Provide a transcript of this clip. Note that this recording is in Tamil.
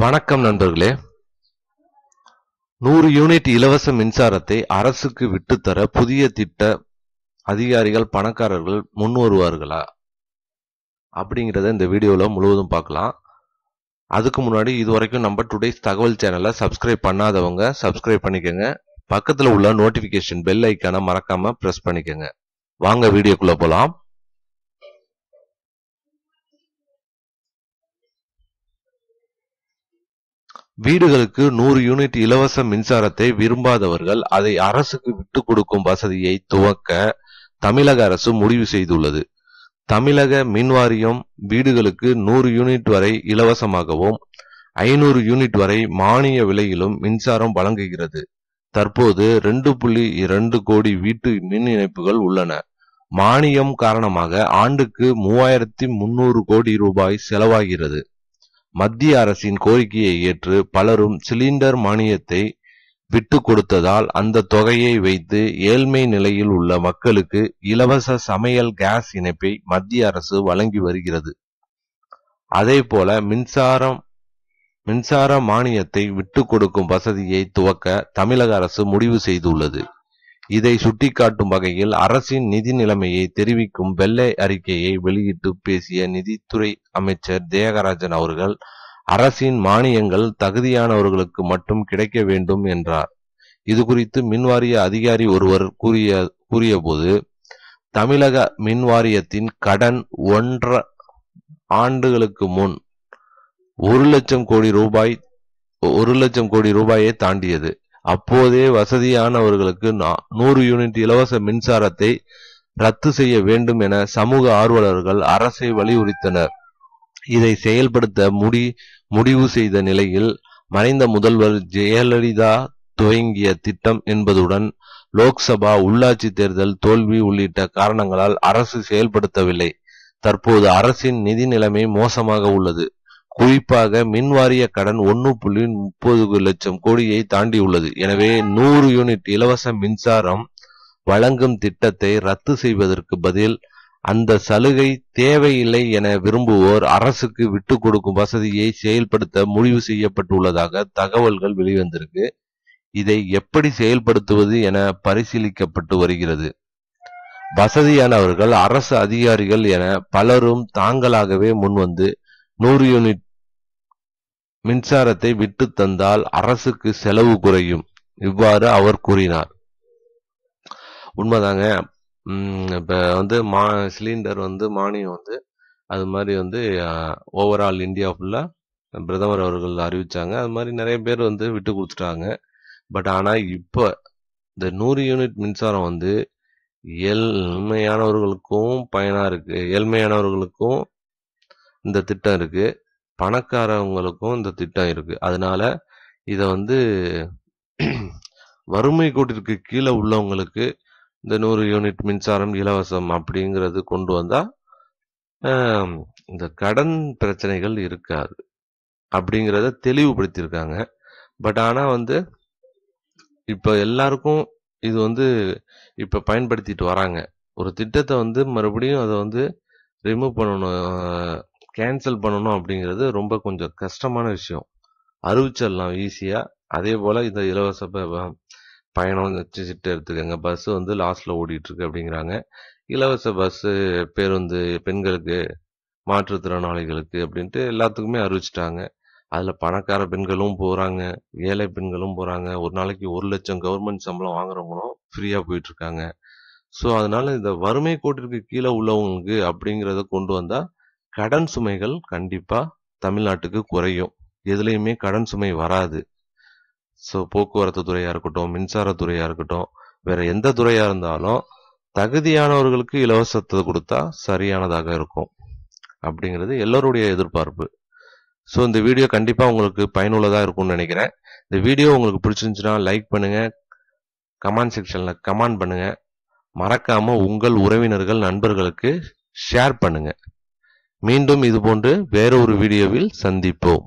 வணக்கம் நண்பர்களே நூறு யூனிட் இலவச மின்சாரத்தை அரசுக்கு விட்டுத்தர புதிய திட்ட அதிகாரிகள் பணக்காரர்கள் முன் வருவார்களா அப்படிங்கிறத இந்த வீடியோவில் முழுவதும் பார்க்கலாம் அதுக்கு முன்னாடி இது வரைக்கும் நம்ம டுடேஸ் தகவல் சேனலை சப்ஸ்கிரைப் பண்ணாதவங்க சப்ஸ்கிரைப் பண்ணிக்கோங்க பக்கத்தில் உள்ள நோட்டிஃபிகேஷன் பெல் ஐக்கான மறக்காமல் ப்ரெஸ் பண்ணிக்கோங்க வாங்க வீடியோக்குள்ளே போகலாம் வீடுகளுக்கு நூறு யூனிட் இலவச மின்சாரத்தை விரும்பாதவர்கள் அதை அரசுக்கு விட்டு கொடுக்கும் வசதியை துவக்க தமிழக அரசு முடிவு செய்துள்ளது தமிழக மின் வாரியம் வீடுகளுக்கு நூறு யூனிட் வரை இலவசமாகவும் ஐநூறு யூனிட் வரை மானிய விலையிலும் மின்சாரம் வழங்குகிறது தற்போது ரெண்டு புள்ளி இரண்டு கோடி வீட்டு மின் இணைப்புகள் உள்ளன மானியம் காரணமாக ஆண்டுக்கு மூவாயிரத்தி முன்னூறு கோடி ரூபாய் செலவாகிறது மத்திய அரசின் கோரிக்கையை ஏற்று பலரும் சிலிண்டர் மானியத்தை விட்டு கொடுத்ததால் அந்த தொகையை வைத்து ஏழ்மை நிலையில் உள்ள மக்களுக்கு இலவச சமையல் கேஸ் இணைப்பை மத்திய அரசு வழங்கி வருகிறது அதே போல மின்சாரம் மின்சார மானியத்தை விட்டு கொடுக்கும் வசதியை துவக்க தமிழக அரசு முடிவு செய்துள்ளது இதை சுட்டிக்காட்டும் வகையில் அரசின் நிதி நிலைமையை தெரிவிக்கும் வெள்ளை அறிக்கையை வெளியிட்டு பேசிய நிதித்துறை அமைச்சர் தேகராஜன் அவர்கள் அரசின் மானியங்கள் தகுதியானவர்களுக்கு மட்டும் கிடைக்க வேண்டும் என்றார் இது குறித்து மின்வாரிய அதிகாரி ஒருவர் கூறிய கூறியபோது தமிழக மின்வாரியத்தின் கடன் ஒன்ற ஆண்டுகளுக்கு முன் ஒரு லட்சம் கோடி ரூபாய் ஒரு லட்சம் கோடி ரூபாயை தாண்டியது அப்போதே வசதியானவர்களுக்கு நூறு யூனிட் இலவச மின்சாரத்தை ரத்து செய்ய வேண்டும் என சமூக ஆர்வலர்கள் அரசை வலியுறுத்தனர் இதை செயல்படுத்த முடி முடிவு செய்த நிலையில் மறைந்த முதல்வர் ஜெயலலிதா துவங்கிய திட்டம் என்பதுடன் லோக்சபா உள்ளாட்சி தேர்தல் தோல்வி உள்ளிட்ட காரணங்களால் அரசு செயல்படுத்தவில்லை தற்போது அரசின் நிதி நிலைமை மோசமாக உள்ளது குறிப்பாக மின்வாரிய கடன் ஒன்னு புள்ளி முப்பது லட்சம் கோடியை தாண்டியுள்ளது எனவே நூறு யூனிட் இலவச மின்சாரம் வழங்கும் திட்டத்தை ரத்து செய்வதற்கு பதில் அந்த சலுகை தேவையில்லை என விரும்புவோர் அரசுக்கு விட்டு கொடுக்கும் வசதியை செயல்படுத்த முடிவு செய்யப்பட்டுள்ளதாக தகவல்கள் வெளிவந்திருக்கு இதை எப்படி செயல்படுத்துவது என பரிசீலிக்கப்பட்டு வருகிறது வசதியானவர்கள் அரசு அதிகாரிகள் என பலரும் தாங்களாகவே முன்வந்து நூறு யூனிட் மின்சாரத்தை விட்டு தந்தால் அரசுக்கு செலவு குறையும் இவ்வாறு அவர் கூறினார் உண்மைதாங்க இப்போ வந்து மா சிலிண்டர் வந்து மானியம் வந்து அது மாதிரி வந்து ஓவரால் இந்தியா ஃபுல்லாக பிரதமர் அவர்கள் அறிவித்தாங்க அது மாதிரி நிறைய பேர் வந்து விட்டு கொடுத்துட்டாங்க பட் ஆனால் இப்போ இந்த நூறு யூனிட் மின்சாரம் வந்து ஏழ்மையானவர்களுக்கும் பயனாக இருக்குது ஏழ்மையானவர்களுக்கும் இந்த திட்டம் இருக்குது பணக்காரவங்களுக்கும் இந்த திட்டம் இருக்குது அதனால இதை வந்து வறுமை கோட்டிற்கு கீழே உள்ளவங்களுக்கு இந்த நூறு யூனிட் மின்சாரம் இலவசம் அப்படிங்கிறது கொண்டு வந்தால் இந்த கடன் பிரச்சனைகள் இருக்காது அப்படிங்கிறத தெளிவுபடுத்தியிருக்காங்க பட் ஆனால் வந்து இப்போ எல்லாருக்கும் இது வந்து இப்போ பயன்படுத்திட்டு வராங்க ஒரு திட்டத்தை வந்து மறுபடியும் அதை வந்து ரிமூவ் பண்ணணும் கேன்சல் பண்ணணும் அப்படிங்கிறது ரொம்ப கொஞ்சம் கஷ்டமான விஷயம் அறிவிச்சிடலாம் ஈஸியாக அதே போல் இந்த இலவச பயணம் சீட்டு எடுத்துக்கோங்க பஸ்ஸு வந்து லாஸ்ட்டில் ஓடிட்டுருக்கு அப்படிங்கிறாங்க இலவச பஸ்ஸு பேருந்து பெண்களுக்கு மாற்றுத்திறனாளிகளுக்கு அப்படின்ட்டு எல்லாத்துக்குமே அறிவிச்சிட்டாங்க அதில் பணக்கார பெண்களும் போகிறாங்க ஏழை பெண்களும் போகிறாங்க ஒரு நாளைக்கு ஒரு லட்சம் கவர்மெண்ட் சம்பளம் வாங்குறவங்களும் ஃப்ரீயாக போயிட்டுருக்காங்க ஸோ அதனால் இந்த வறுமை கோட்டிற்கு கீழே உள்ளவங்களுக்கு அப்படிங்கிறத கொண்டு வந்தால் கடன் சுமைகள் கண்டிப்பாக தமிழ்நாட்டுக்கு குறையும் எதுலேயுமே கடன் சுமை வராது ஸோ போக்குவரத்து துறையாக இருக்கட்டும் மின்சாரத்துறையாக இருக்கட்டும் வேற எந்த துறையாக இருந்தாலும் தகுதியானவர்களுக்கு இலவசத்தை கொடுத்தா சரியானதாக இருக்கும் அப்படிங்கிறது எல்லோருடைய எதிர்பார்ப்பு ஸோ இந்த வீடியோ கண்டிப்பாக உங்களுக்கு பயனுள்ளதாக இருக்கும்னு நினைக்கிறேன் இந்த வீடியோ உங்களுக்கு பிடிச்சிருந்துச்சுன்னா லைக் பண்ணுங்கள் கமெண்ட் செக்ஷனில் கமெண்ட் பண்ணுங்கள் மறக்காமல் உங்கள் உறவினர்கள் நண்பர்களுக்கு ஷேர் பண்ணுங்கள் மீண்டும் இதுபோன்று வேறொரு வீடியோவில் சந்திப்போம்